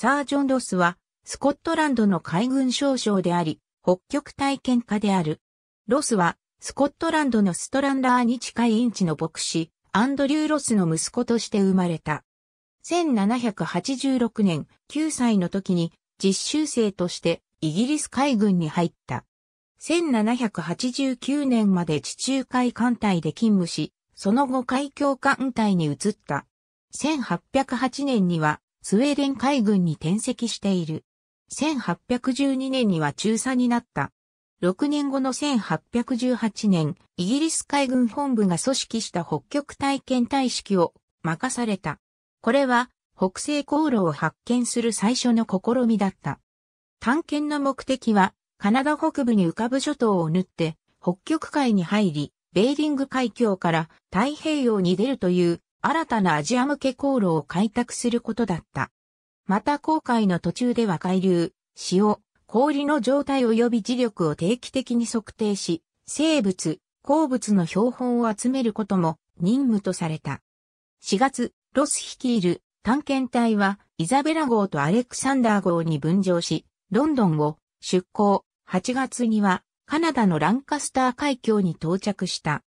サージョン・ロスは、スコットランドの海軍少将であり、北極体験家である。ロスは、スコットランドのストランダーに近いインチの牧師、アンドリュー・ロスの息子として生まれた。1786年、9歳の時に実習生としてイギリス海軍に入った。1789年まで地中海艦隊で勤務し、その後海峡艦隊に移った。1808年にはスウェーデン海軍に転籍している。1812年には中佐になった。6年後の1818年、イギリス海軍本部が組織した北極体験体式を任された。これは北西航路を発見する最初の試みだった。探検の目的はカナダ北部に浮かぶ諸島を縫って北極海に入り、ベーリング海峡から太平洋に出るという新たなアジア向け航路を開拓することだった。また航海の途中では海流、潮、氷の状態及び磁力を定期的に測定し、生物、鉱物の標本を集めることも任務とされた。4月、ロス率いる探検隊はイザベラ号とアレクサンダー号に分乗し、ロンドンを出港、8月にはカナダのランカスター海峡に到着した。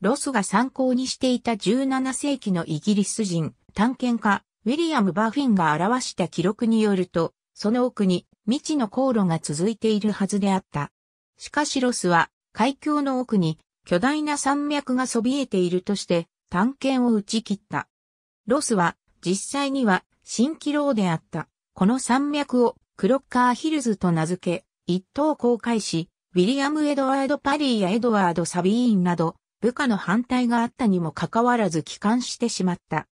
ロスが参考にしていた17世紀のイギリス人、探検家、ウィリアム・バーフィンが表した記録によると、その奥に未知の航路が続いているはずであった。しかしロスは、海峡の奥に巨大な山脈がそびえているとして、探検を打ち切った。ロスは、実際には、新気楼であった。この山脈を、クロッカーヒルズと名付け、一等公開し、ウィリアム・エドワード・パリーやエドワード・サビーンなど、部下の反対があったにもかかわらず帰還してしまった。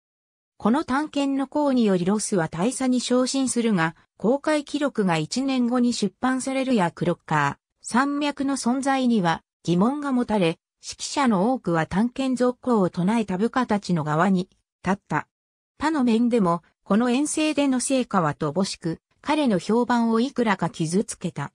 この探検の功によりロスは大佐に昇進するが、公開記録が1年後に出版されるやクロッカー、山脈の存在には疑問が持たれ、指揮者の多くは探検続行を唱えた部下たちの側に立った。他の面でも、この遠征での成果は乏しく、彼の評判をいくらか傷つけた。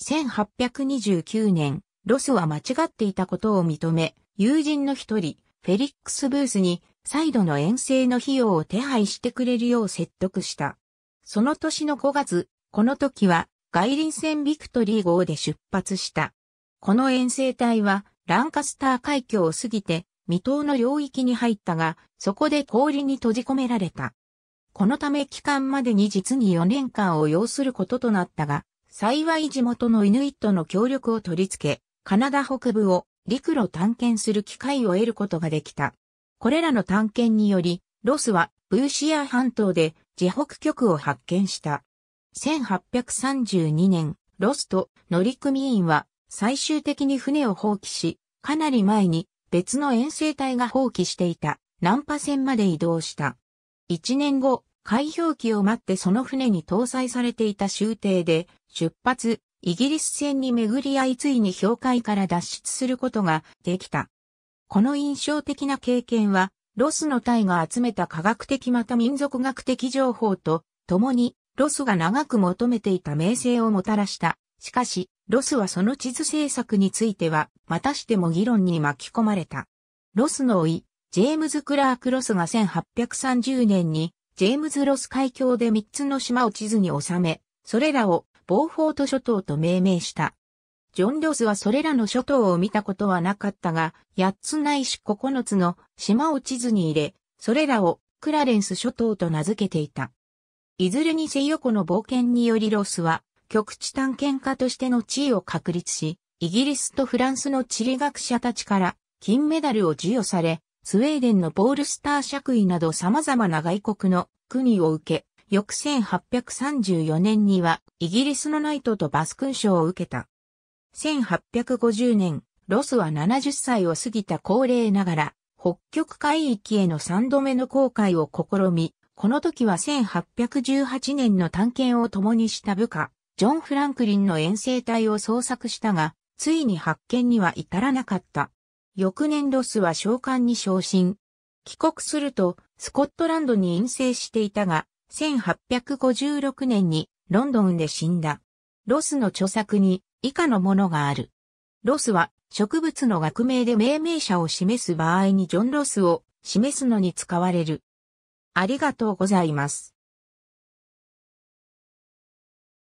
1829年、ロスは間違っていたことを認め、友人の一人、フェリックス・ブースに再度の遠征の費用を手配してくれるよう説得した。その年の5月、この時は外輪船ビクトリー号で出発した。この遠征隊はランカスター海峡を過ぎて未踏の領域に入ったが、そこで氷に閉じ込められた。このため期間までに実に4年間を要することとなったが、幸い地元のイヌイットの協力を取り付け、カナダ北部を陸路探検する機会を得ることができた。これらの探検により、ロスはブーシア半島で自北極を発見した。1832年、ロスと乗組員は最終的に船を放棄し、かなり前に別の遠征隊が放棄していた難波船まで移動した。1年後、開票期を待ってその船に搭載されていた終艇で出発、イギリス戦に巡り合いついに氷海から脱出することができた。この印象的な経験は、ロスの隊が集めた科学的また民族学的情報と、共に、ロスが長く求めていた名声をもたらした。しかし、ロスはその地図制作については、またしても議論に巻き込まれた。ロスの甥、ジェームズ・クラーク・ロスが1830年に、ジェームズ・ロス海峡で3つの島を地図に収め、それらをボーフォート諸島と命名した。ジョン・ロスはそれらの諸島を見たことはなかったが、8つないし9つの島を地図に入れ、それらをクラレンス諸島と名付けていた。いずれにせよこの冒険によりロスは、極地探検家としての地位を確立し、イギリスとフランスの地理学者たちから金メダルを授与され、スウェーデンのボールスター爵位など様々な外国の国を受け、翌1834年にはイギリスのナイトとバス勲章を受けた。1850年、ロスは70歳を過ぎた高齢ながら、北極海域への3度目の航海を試み、この時は1818年の探検を共にした部下、ジョン・フランクリンの遠征隊を捜索したが、ついに発見には至らなかった。翌年ロスは召喚に昇進。帰国すると、スコットランドに陰性していたが、1856年にロンドンで死んだ。ロスの著作に以下のものがある。ロスは植物の学名で命名者を示す場合にジョン・ロスを示すのに使われる。ありがとうございます。